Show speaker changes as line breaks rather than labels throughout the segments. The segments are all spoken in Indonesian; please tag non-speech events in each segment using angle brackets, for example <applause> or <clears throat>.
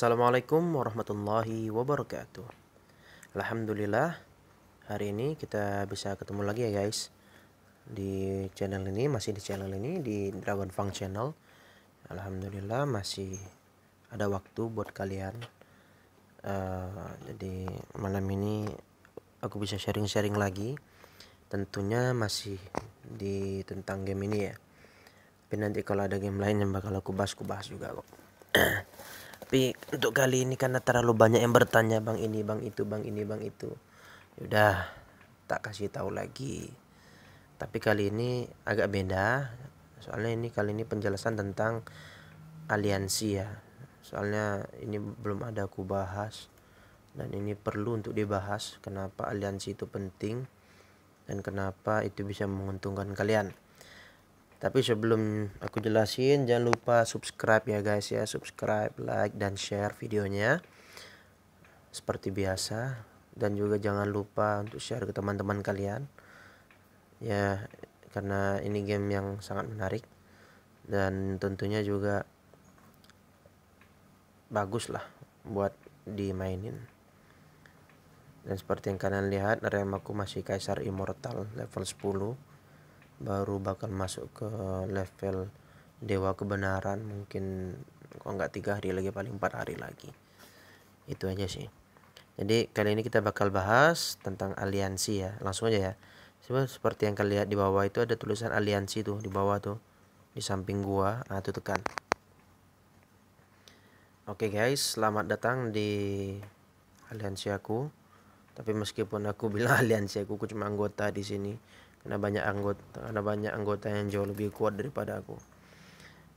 Assalamualaikum warahmatullahi wabarakatuh Alhamdulillah Hari ini kita bisa ketemu lagi ya guys Di channel ini Masih di channel ini Di Dragon Fang channel Alhamdulillah masih ada waktu buat kalian uh, Jadi malam ini Aku bisa sharing-sharing lagi Tentunya masih Di tentang game ini ya Tapi nanti kalau ada game lain yang bakal aku bahas Aku bahas juga kok <clears throat> tapi untuk kali ini karena terlalu banyak yang bertanya bang ini bang itu bang ini bang itu ya udah tak kasih tahu lagi tapi kali ini agak beda soalnya ini kali ini penjelasan tentang aliansi ya soalnya ini belum ada aku bahas dan ini perlu untuk dibahas kenapa aliansi itu penting dan kenapa itu bisa menguntungkan kalian tapi sebelum aku jelasin jangan lupa subscribe ya guys ya subscribe like dan share videonya seperti biasa dan juga jangan lupa untuk share ke teman-teman kalian ya karena ini game yang sangat menarik dan tentunya juga bagus lah buat dimainin dan seperti yang kalian lihat Remaku masih Kaisar Immortal level 10 baru bakal masuk ke level dewa kebenaran mungkin kok nggak tiga hari lagi paling empat hari lagi itu aja sih jadi kali ini kita bakal bahas tentang aliansi ya langsung aja ya seperti yang kalian lihat di bawah itu ada tulisan aliansi tuh di bawah tuh di samping gua nah itu tekan oke guys selamat datang di aliansi aku tapi meskipun aku <laughs> bilang aliansi aku aku cuma anggota di sini karena banyak anggota karena banyak anggota yang jauh lebih kuat daripada aku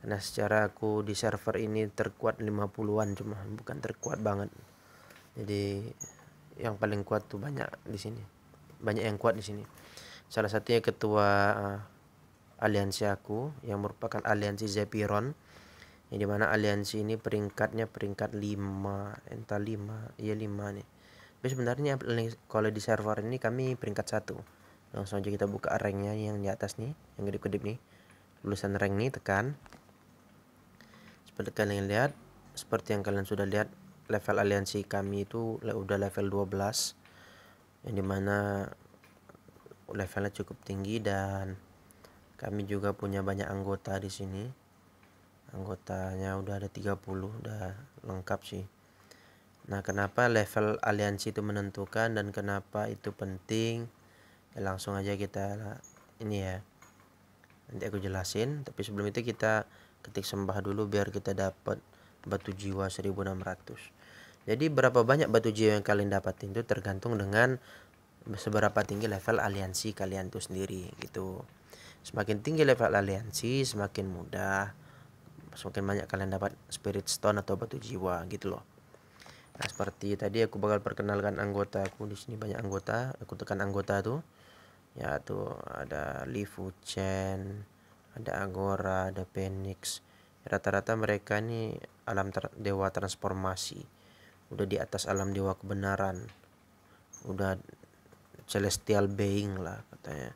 karena secara aku di server ini terkuat 50-an cuma bukan terkuat banget jadi yang paling kuat tuh banyak di sini banyak yang kuat di sini salah satunya ketua uh, aliansi aku yang merupakan aliansi Zepiron yang dimana aliansi ini peringkatnya peringkat 5 entah 5 iya 5 nih tapi sebenarnya kalau di server ini kami peringkat satu langsung aja kita buka ranknya yang di atas nih yang kedip-kedip nih tulisan rank nih tekan seperti kalian lihat seperti yang kalian sudah lihat level aliansi kami itu udah level 12 yang dimana levelnya cukup tinggi dan kami juga punya banyak anggota di sini anggotanya udah ada 30 udah lengkap sih nah kenapa level aliansi itu menentukan dan kenapa itu penting Ya, langsung aja kita ini ya nanti aku jelasin tapi sebelum itu kita ketik sembah dulu biar kita dapat batu jiwa 1600 jadi berapa banyak batu jiwa yang kalian dapatin itu tergantung dengan seberapa tinggi level aliansi kalian tuh sendiri gitu semakin tinggi level aliansi semakin mudah semakin banyak kalian dapat spirit stone atau batu jiwa gitu loh nah seperti tadi aku bakal perkenalkan anggota aku di sini banyak anggota aku tekan anggota tuh ya tuh ada Livu Chen ada Agora ada Phoenix rata-rata mereka ini alam ter dewa transformasi udah di atas alam dewa kebenaran udah celestial being lah katanya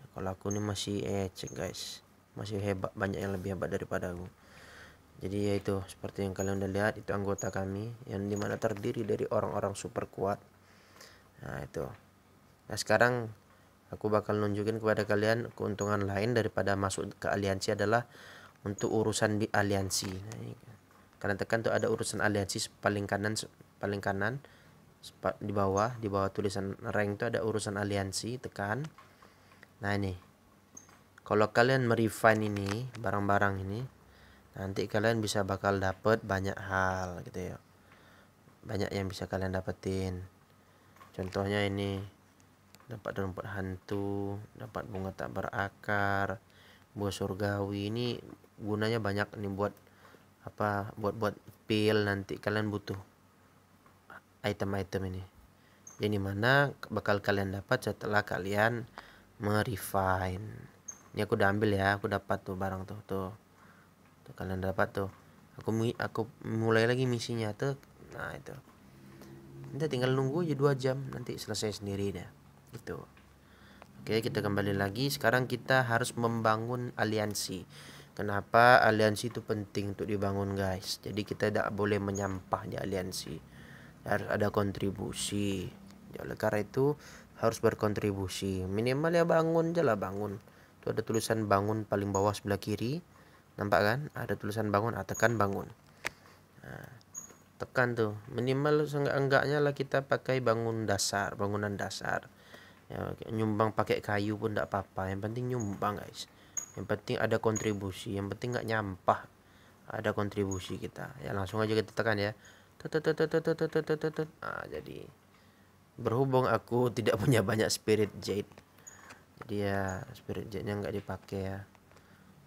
ya, kalau aku ini masih ecek eh, guys masih hebat banyak yang lebih hebat daripada aku jadi ya itu seperti yang kalian udah lihat itu anggota kami yang dimana terdiri dari orang-orang super kuat nah itu nah sekarang Aku bakal nunjukin kepada kalian keuntungan lain daripada masuk ke aliansi adalah untuk urusan di aliansi. karena Kalian tekan tuh ada urusan aliansi paling kanan paling kanan di bawah di bawah tulisan rank tuh ada urusan aliansi tekan. Nah ini. Kalau kalian merefine ini barang-barang ini nanti kalian bisa bakal dapet banyak hal gitu ya. Banyak yang bisa kalian dapetin. Contohnya ini dapat rumput hantu dapat bunga tak berakar buah surgawi ini gunanya banyak nih buat apa buat buat pil nanti kalian butuh item-item ini jadi mana bakal kalian dapat setelah kalian merefine ini aku udah ambil ya aku dapat tuh barang tuh tuh, tuh kalian dapat tuh aku aku mulai lagi misinya tuh nah itu kita tinggal nunggu aja dua jam nanti selesai sendiri deh itu oke kita kembali lagi sekarang kita harus membangun aliansi kenapa aliansi itu penting untuk dibangun guys jadi kita tidak boleh menyampahnya aliansi harus ada kontribusi ya, oleh karena itu harus berkontribusi minimal ya bangun jelas bangun itu ada tulisan bangun paling bawah sebelah kiri nampak kan ada tulisan bangun ah, tekan bangun nah, tekan tuh minimal seenggak-enggaknya lah kita pakai bangun dasar bangunan dasar ya, nyumbang pakai kayu pun tidak apa-apa yang penting nyumbang guys yang penting ada kontribusi yang penting nggak nyampah ada kontribusi kita ya langsung aja kita tekan ya nah, jadi berhubung aku tidak punya banyak spirit jade jadi ya spirit jade nya nggak dipakai ya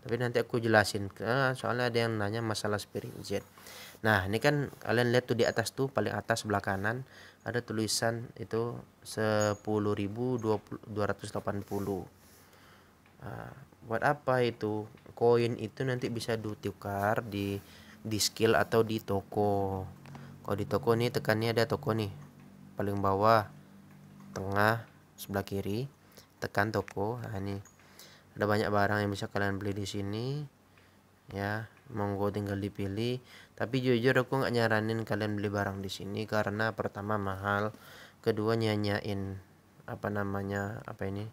tapi nanti aku jelasin nah, soalnya ada yang nanya masalah Spirit jet nah ini kan kalian lihat tuh di atas tuh paling atas sebelah kanan ada tulisan itu 10.280 nah, buat apa itu koin itu nanti bisa ditukar di di skill atau di toko kalau di toko nih tekannya ada toko nih paling bawah tengah sebelah kiri tekan toko nah ini ada banyak barang yang bisa kalian beli di sini ya monggo tinggal dipilih tapi jujur aku nggak nyaranin kalian beli barang di sini karena pertama mahal kedua nyanyain apa namanya apa ini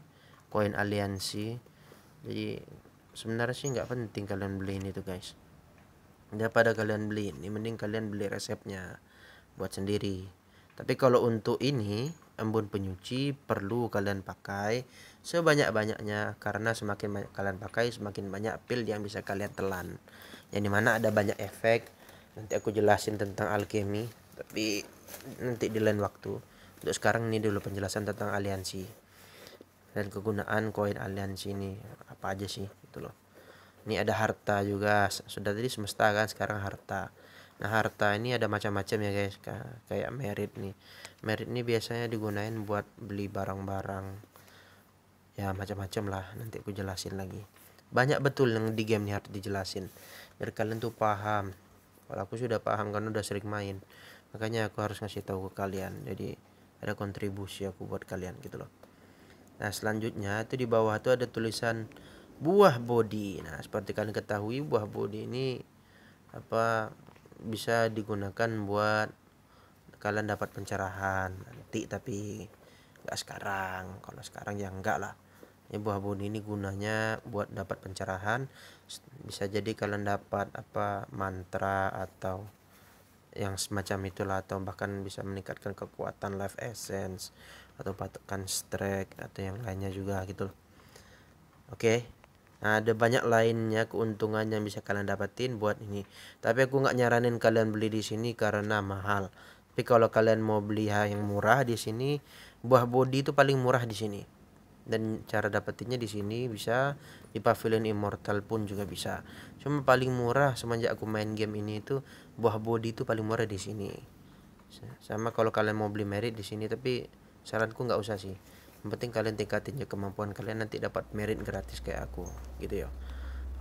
koin aliansi jadi sebenarnya sih nggak penting kalian beli ini tuh guys daripada kalian beli ini mending kalian beli resepnya buat sendiri tapi kalau untuk ini embun penyuci perlu kalian pakai sebanyak-banyaknya karena semakin banyak kalian pakai semakin banyak pil yang bisa kalian telan yang dimana ada banyak efek nanti aku jelasin tentang alkemi tapi nanti di lain waktu untuk sekarang ini dulu penjelasan tentang aliansi dan kegunaan koin aliansi ini apa aja sih itu loh ini ada harta juga sudah tadi semesta kan sekarang harta Nah harta ini ada macam-macam ya guys kayak merit nih. Merit ini biasanya digunain buat beli barang-barang ya macam-macam lah nanti aku jelasin lagi banyak betul yang di game ini harus dijelasin biar kalian tuh paham kalau aku sudah paham karena udah sering main makanya aku harus ngasih tahu ke kalian jadi ada kontribusi aku buat kalian gitu loh nah selanjutnya itu di bawah tuh ada tulisan buah body nah seperti kalian ketahui buah body ini apa bisa digunakan buat kalian dapat pencerahan nanti tapi nggak sekarang kalau sekarang ya enggak lah ya buah bodi ini gunanya buat dapat pencerahan bisa jadi kalian dapat apa mantra atau yang semacam itulah atau bahkan bisa meningkatkan kekuatan life essence atau patokan strike atau yang lainnya juga gitu loh oke okay. Nah, ada banyak lainnya keuntungan yang bisa kalian dapetin buat ini tapi aku nggak nyaranin kalian beli di sini karena mahal tapi kalau kalian mau beli yang murah di sini buah bodi itu paling murah di sini dan cara dapetinnya di sini bisa di Pavilion Immortal pun juga bisa. Cuma paling murah semenjak aku main game ini itu buah body itu paling murah di sini. Sama kalau kalian mau beli merit di sini tapi saranku nggak usah sih. Yang penting kalian tingkatin juga ya kemampuan kalian nanti dapat merit gratis kayak aku gitu ya.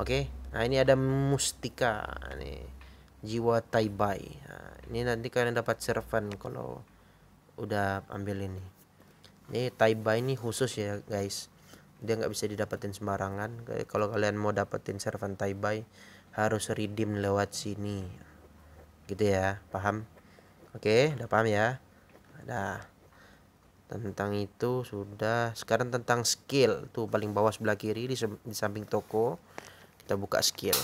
Oke, nah ini ada Mustika nih. Jiwa Taibai. Nah, ini nanti kalian dapat servan kalau udah ambil ini ini taiba ini khusus ya guys dia nggak bisa didapetin sembarangan kalau kalian mau dapetin servant Taiba harus redeem lewat sini gitu ya paham oke udah paham ya nah tentang itu sudah sekarang tentang skill tuh paling bawah sebelah kiri di, di samping toko kita buka skill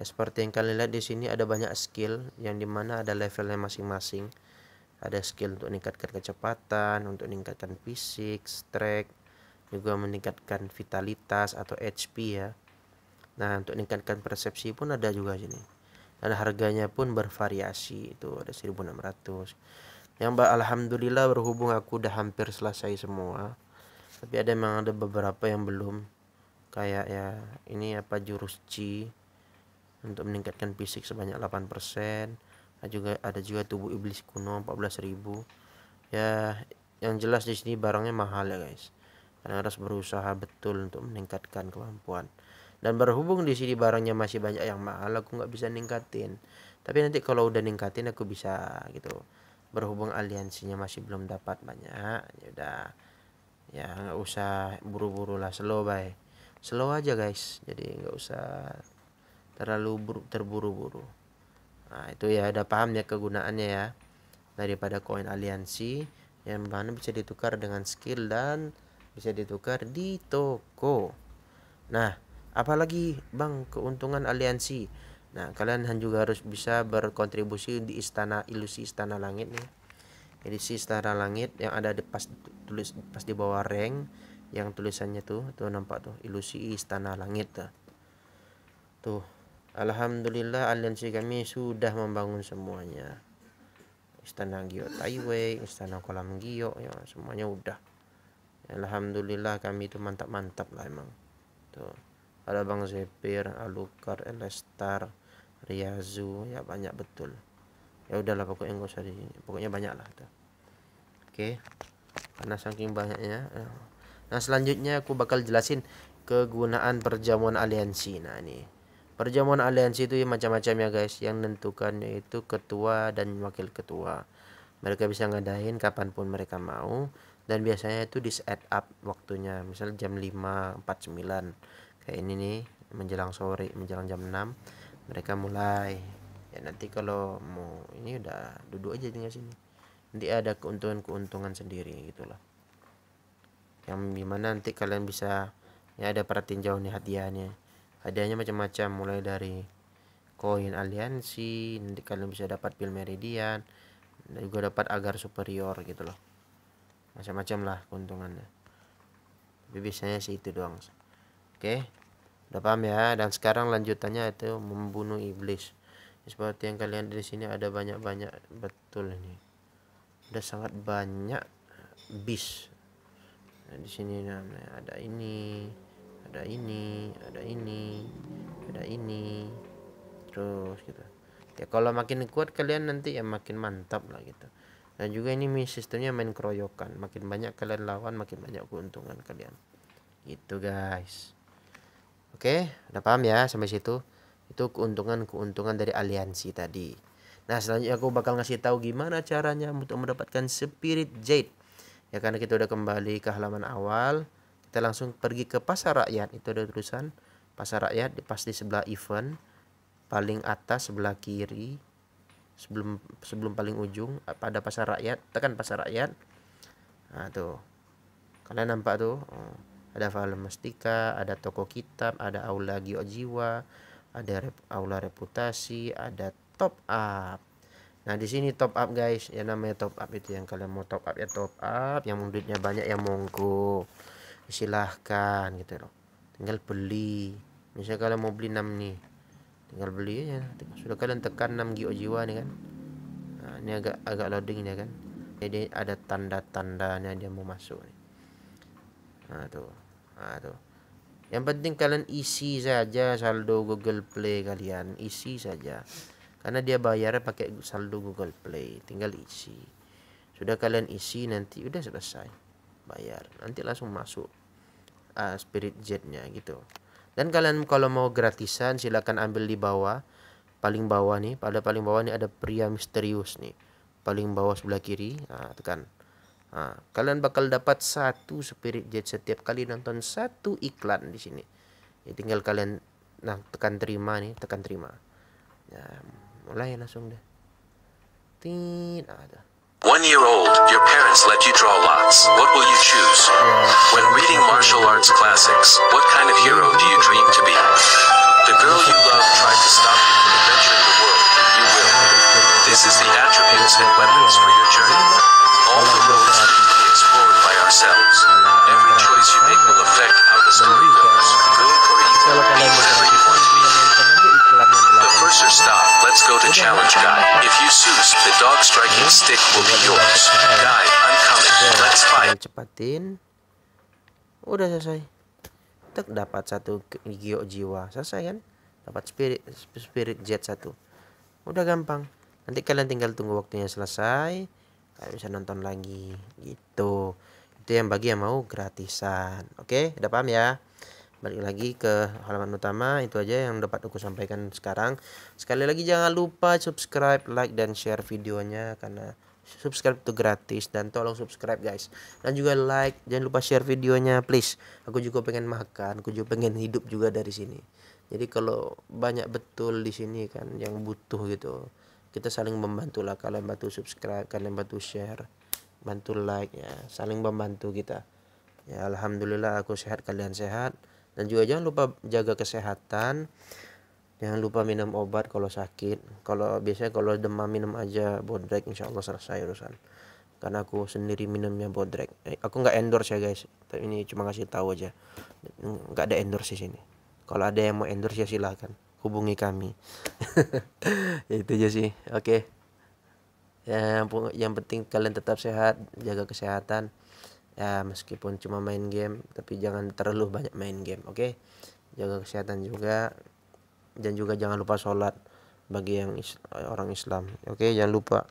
ya, seperti yang kalian lihat di sini ada banyak skill yang dimana ada levelnya masing-masing ada skill untuk meningkatkan kecepatan untuk meningkatkan fisik strength juga meningkatkan vitalitas atau HP ya nah untuk meningkatkan persepsi pun ada juga sini dan harganya pun bervariasi itu ada 1600 yang alhamdulillah berhubung aku udah hampir selesai semua tapi ada memang ada beberapa yang belum kayak ya ini apa jurus C untuk meningkatkan fisik sebanyak 8% ada juga ada juga tubuh iblis kuno 14.000 ya yang jelas di sini barangnya mahal ya guys karena harus berusaha betul untuk meningkatkan kemampuan dan berhubung di sini barangnya masih banyak yang mahal aku nggak bisa ningkatin tapi nanti kalau udah ningkatin aku bisa gitu berhubung aliansinya masih belum dapat banyak ya udah ya nggak usah buru-buru lah slow bye slow aja guys jadi nggak usah terlalu terburu-buru Nah, itu ya udah paham ya kegunaannya ya daripada koin aliansi yang mana bisa ditukar dengan skill dan bisa ditukar di toko. Nah, apalagi Bang keuntungan aliansi. Nah, kalian juga harus bisa berkontribusi di istana ilusi istana langit nih. Ilusi istana langit yang ada di pas tulis pas di bawah rank yang tulisannya tuh tuh nampak tuh ilusi istana langit tuh. Tuh, Alhamdulillah aliansi kami sudah membangun semuanya Istana Gio Taiwei, Istana Kolam Gio ya semuanya udah Alhamdulillah kami itu mantap-mantap lah emang tuh ada Bang Zepir, Alukar, Elestar, Riazu ya banyak betul ya udahlah pokoknya enggak usah di pokoknya banyak lah tuh oke karena saking banyaknya ya. nah selanjutnya aku bakal jelasin kegunaan perjamuan aliansi nah ini Perjamuan aliansi itu ya macam-macam ya guys. Yang menentukan yaitu ketua dan wakil ketua. Mereka bisa ngadain kapanpun mereka mau dan biasanya itu di set up waktunya. Misal jam 5.49 kayak ini nih menjelang sore, menjelang jam 6 mereka mulai. Ya nanti kalau mau ini udah duduk aja tinggal sini. Nanti ada keuntungan-keuntungan sendiri gitu loh. Yang gimana nanti kalian bisa ya ada perhatiin jauh nih hadiahnya hadiahnya macam-macam mulai dari koin aliansi nanti kalian bisa dapat pil meridian dan juga dapat agar superior gitu loh macam-macam lah keuntungannya tapi biasanya sih itu doang oke udah paham ya dan sekarang lanjutannya itu membunuh iblis ya, seperti yang kalian di sini ada banyak-banyak betul ini udah sangat banyak bis nah, di sini namanya ada ini ada ini ada ini ada ini terus gitu ya kalau makin kuat kalian nanti ya makin mantap lah gitu dan juga ini sistemnya main keroyokan makin banyak kalian lawan makin banyak keuntungan kalian gitu guys oke udah paham ya sampai situ itu keuntungan-keuntungan dari aliansi tadi nah selanjutnya aku bakal ngasih tahu gimana caranya untuk mendapatkan spirit jade ya karena kita udah kembali ke halaman awal kita langsung pergi ke pasar rakyat itu ada tulisan pasar rakyat pas di sebelah event paling atas sebelah kiri sebelum sebelum paling ujung pada pasar rakyat tekan pasar rakyat nah tuh kalian nampak tuh oh, ada ada Mestika, ada toko kitab ada aula Jiwa, ada rep, aula reputasi ada top up Nah, di sini top up guys, ya namanya top up itu yang kalian mau top up ya top up, yang duitnya banyak ya monggo silahkan gitu loh tinggal beli misalnya kalian mau beli 6 nih tinggal beli aja sudah kalian tekan 6 gio jiwa nih kan nah, ini agak agak loading ya kan jadi ada tanda-tandanya dia mau masuk nih. nah tuh nah tuh yang penting kalian isi saja saldo Google Play kalian isi saja karena dia bayar pakai saldo Google Play tinggal isi sudah kalian isi nanti udah selesai bayar nanti langsung masuk uh, spirit jetnya gitu dan kalian kalau mau gratisan silahkan ambil di bawah paling bawah nih pada paling bawah nih ada pria misterius nih paling bawah sebelah kiri nah, tekan nah, kalian bakal dapat satu spirit jet setiap kali nonton satu iklan di sini ya, tinggal kalian nah tekan terima nih tekan terima ya, mulai langsung deh Tin, nah, ada. one year old your has let you draw lots. What will you choose? When reading martial arts classics, what kind of hero do you dream to be? The girl you love tried to stop you from adventuring the world. You will. This is the attributes and weapons for your journey. All the roads need to be explored by ourselves. Let's go to challenge guy. If you sus, the dog striking stick will be yours. Guy, I'm
coming. Let's
fight. Cepatin. Udah selesai. Tek dapat satu geo jiwa. Selesai kan? Dapat spirit spirit jet satu. Udah gampang. Nanti kalian tinggal tunggu waktunya selesai. Kalian bisa nonton lagi. Gitu. Itu yang bagi yang mau gratisan. Oke, udah paham ya? balik lagi ke halaman utama itu aja yang dapat aku sampaikan sekarang sekali lagi jangan lupa subscribe like dan share videonya karena subscribe itu gratis dan tolong subscribe guys dan juga like jangan lupa share videonya please aku juga pengen makan aku juga pengen hidup juga dari sini jadi kalau banyak betul di sini kan yang butuh gitu kita saling membantu lah kalian bantu subscribe kalian bantu share bantu like ya saling membantu kita ya alhamdulillah aku sehat kalian sehat dan juga jangan lupa jaga kesehatan jangan lupa minum obat kalau sakit kalau biasanya kalau demam minum aja bodrek insya Allah selesai urusan karena aku sendiri minumnya bodrek eh, aku nggak endorse ya guys tapi ini cuma kasih tahu aja nggak ada endorse di sini kalau ada yang mau endorse ya silahkan hubungi kami <laughs> itu aja sih oke okay. yang yang penting kalian tetap sehat jaga kesehatan ya meskipun cuma main game tapi jangan terlalu banyak main game oke okay? jaga kesehatan juga dan juga jangan lupa sholat bagi yang is orang Islam oke okay? jangan lupa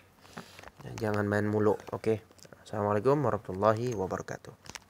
jangan main mulu oke okay? assalamualaikum warahmatullahi wabarakatuh